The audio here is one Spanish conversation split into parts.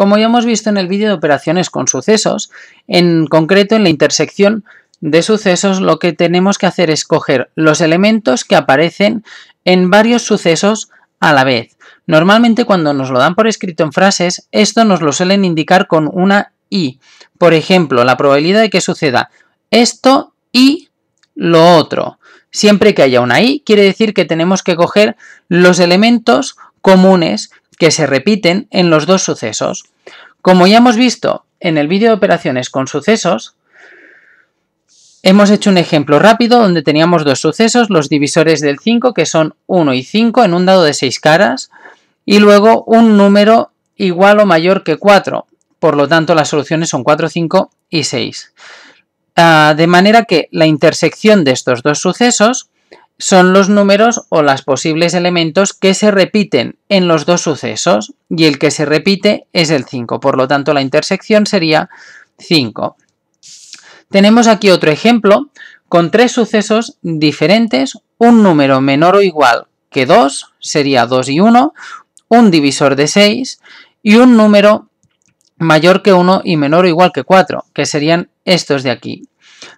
Como ya hemos visto en el vídeo de operaciones con sucesos, en concreto en la intersección de sucesos lo que tenemos que hacer es coger los elementos que aparecen en varios sucesos a la vez. Normalmente cuando nos lo dan por escrito en frases, esto nos lo suelen indicar con una I. Por ejemplo, la probabilidad de que suceda esto y lo otro. Siempre que haya una i, quiere decir que tenemos que coger los elementos comunes que se repiten en los dos sucesos. Como ya hemos visto en el vídeo de operaciones con sucesos, hemos hecho un ejemplo rápido donde teníamos dos sucesos, los divisores del 5 que son 1 y 5 en un dado de 6 caras y luego un número igual o mayor que 4. Por lo tanto, las soluciones son 4, 5 y 6. Ah, de manera que la intersección de estos dos sucesos son los números o los posibles elementos que se repiten en los dos sucesos y el que se repite es el 5. Por lo tanto, la intersección sería 5. Tenemos aquí otro ejemplo con tres sucesos diferentes, un número menor o igual que 2, sería 2 y 1, un divisor de 6 y un número mayor que 1 y menor o igual que 4, que serían estos de aquí.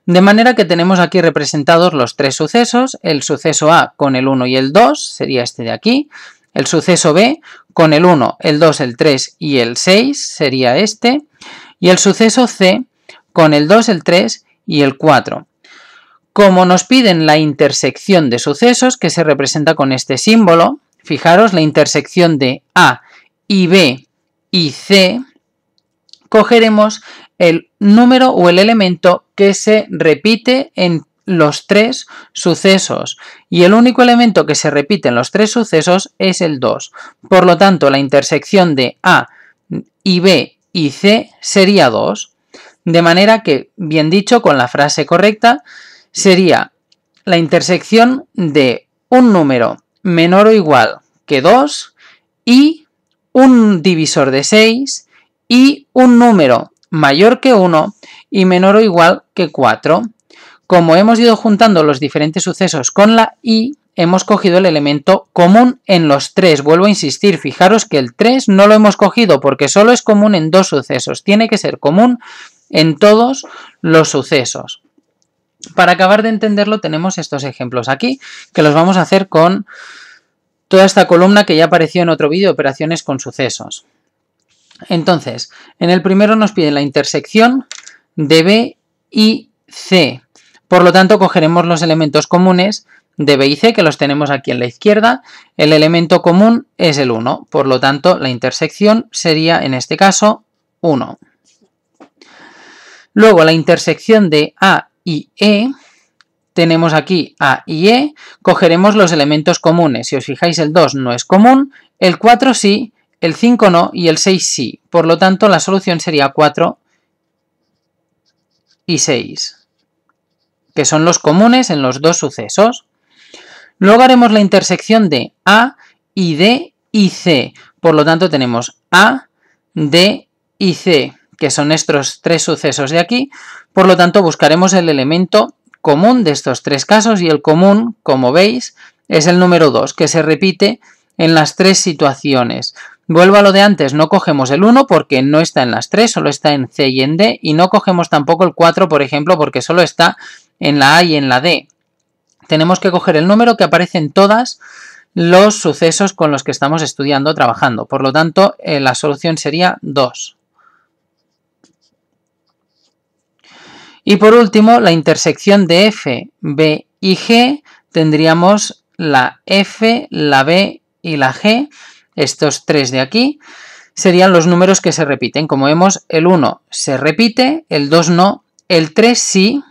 De manera que tenemos aquí representados los tres sucesos, el suceso A con el 1 y el 2, sería este de aquí, el suceso B con el 1, el 2, el 3 y el 6, sería este, y el suceso C con el 2, el 3 y el 4. Como nos piden la intersección de sucesos, que se representa con este símbolo, fijaros, la intersección de A y B y C, cogeremos el número o el elemento que se repite en los tres sucesos y el único elemento que se repite en los tres sucesos es el 2. Por lo tanto, la intersección de A y B y C sería 2. De manera que, bien dicho, con la frase correcta, sería la intersección de un número menor o igual que 2 y un divisor de 6 y un número mayor que 1 y menor o igual que 4. Como hemos ido juntando los diferentes sucesos con la i, hemos cogido el elemento común en los tres. Vuelvo a insistir, fijaros que el 3 no lo hemos cogido porque solo es común en dos sucesos. Tiene que ser común en todos los sucesos. Para acabar de entenderlo tenemos estos ejemplos aquí, que los vamos a hacer con toda esta columna que ya apareció en otro vídeo, operaciones con sucesos. Entonces, en el primero nos piden la intersección de B y C. Por lo tanto, cogeremos los elementos comunes de B y C, que los tenemos aquí en la izquierda. El elemento común es el 1, por lo tanto, la intersección sería, en este caso, 1. Luego, la intersección de A y E, tenemos aquí A y E, cogeremos los elementos comunes. Si os fijáis, el 2 no es común, el 4 sí, el 5 no y el 6 sí. Por lo tanto, la solución sería 4 y 6, que son los comunes en los dos sucesos. Luego haremos la intersección de A y D y C. Por lo tanto, tenemos A, D y C, que son estos tres sucesos de aquí. Por lo tanto, buscaremos el elemento común de estos tres casos y el común, como veis, es el número 2, que se repite en las tres situaciones. Vuelvo a lo de antes, no cogemos el 1 porque no está en las 3, solo está en C y en D, y no cogemos tampoco el 4, por ejemplo, porque solo está en la A y en la D. Tenemos que coger el número que aparece en todas los sucesos con los que estamos estudiando o trabajando. Por lo tanto, eh, la solución sería 2. Y por último, la intersección de F, B y G, tendríamos la F, la B y la G, estos tres de aquí serían los números que se repiten. Como vemos, el 1 se repite, el 2 no, el 3 sí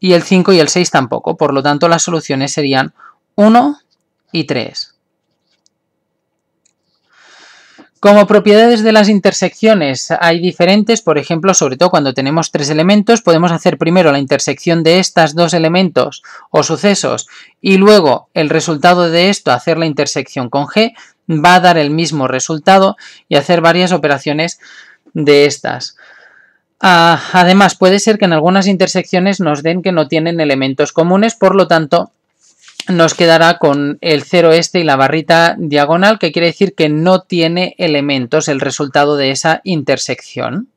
y el 5 y el 6 tampoco. Por lo tanto, las soluciones serían 1 y 3. Como propiedades de las intersecciones hay diferentes, por ejemplo, sobre todo cuando tenemos tres elementos, podemos hacer primero la intersección de estos dos elementos o sucesos y luego el resultado de esto hacer la intersección con G, va a dar el mismo resultado y hacer varias operaciones de estas. Ah, además, puede ser que en algunas intersecciones nos den que no tienen elementos comunes, por lo tanto, nos quedará con el cero este y la barrita diagonal, que quiere decir que no tiene elementos el resultado de esa intersección.